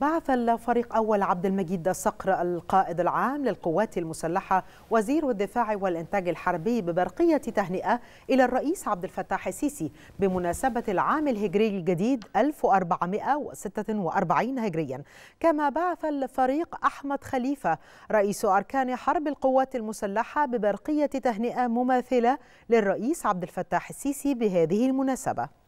بعث الفريق أول عبد المجيد صقر القائد العام للقوات المسلحة وزير الدفاع والإنتاج الحربي ببرقية تهنئة إلى الرئيس عبد الفتاح السيسي بمناسبة العام الهجري الجديد 1446 هجريا كما بعث الفريق أحمد خليفة رئيس أركان حرب القوات المسلحة ببرقية تهنئة مماثلة للرئيس عبد الفتاح السيسي بهذه المناسبة